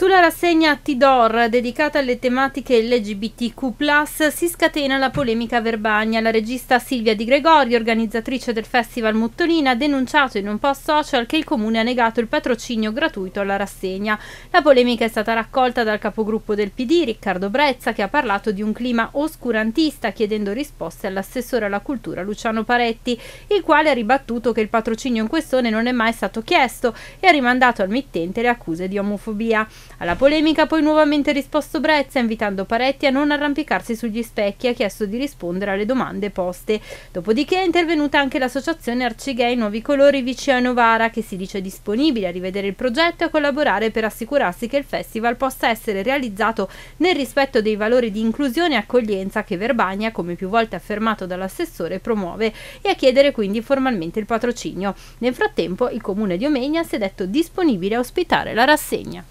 Sulla rassegna Tidor, dedicata alle tematiche LGBTQ, si scatena la polemica Verbagna. La regista Silvia Di Gregori, organizzatrice del Festival Muttolina, ha denunciato in un post social che il comune ha negato il patrocinio gratuito alla rassegna. La polemica è stata raccolta dal capogruppo del PD, Riccardo Brezza, che ha parlato di un clima oscurantista, chiedendo risposte all'assessore alla cultura Luciano Paretti, il quale ha ribattuto che il patrocinio in questione non è mai stato chiesto e ha rimandato al mittente le accuse di omofobia. Alla polemica ha poi nuovamente risposto Brezza invitando Paretti a non arrampicarsi sugli specchi e ha chiesto di rispondere alle domande poste. Dopodiché è intervenuta anche l'associazione Arcigay Nuovi Colori vicino a Novara che si dice disponibile a rivedere il progetto e a collaborare per assicurarsi che il festival possa essere realizzato nel rispetto dei valori di inclusione e accoglienza che Verbagna, come più volte affermato dall'assessore, promuove e a chiedere quindi formalmente il patrocinio. Nel frattempo il comune di Omegna si è detto disponibile a ospitare la rassegna.